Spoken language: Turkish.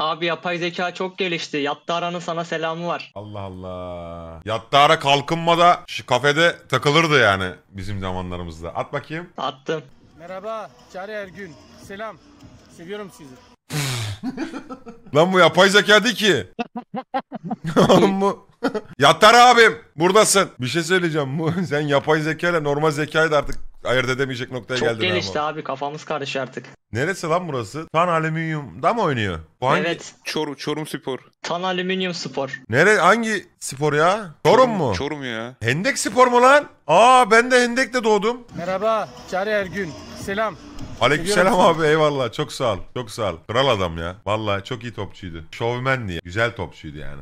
Abi yapay zeka çok gelişti. Yattara'nın sana selamı var. Allah Allah. Yattara kalkınma da kafede takılırdı yani bizim zamanlarımızda. At bakayım. Attım. Merhaba Çağrı Ergün. Selam. Seviyorum sizi. Lan bu yapay zeka değil ki. Oğlum bu. Yattar abim buradasın. Bir şey söyleyeceğim. sen yapay zeka ile normal zekayı da artık ayırt edemeyecek noktaya Çok geldim. Çok gelişti ama. abi kafamız karışıyor artık. Neresi lan burası? Tan Alüminyum'da mı oynuyor? Bu hangi? Evet. Çorum, Çorum Spor. Tan Alüminyum Spor. Nere hangi spor ya? Çorum, Çorum mu? Çorum ya. Hendek Spor mu lan? Aa ben de Hendek'te doğdum. Merhaba Cari Ergün. Selam. Aleykümselam abi eyvallah çok sağ ol. Çok sağ ol. Kral adam ya. Vallahi çok iyi topçuydu. Şovmendi. Güzel topçuydu yani.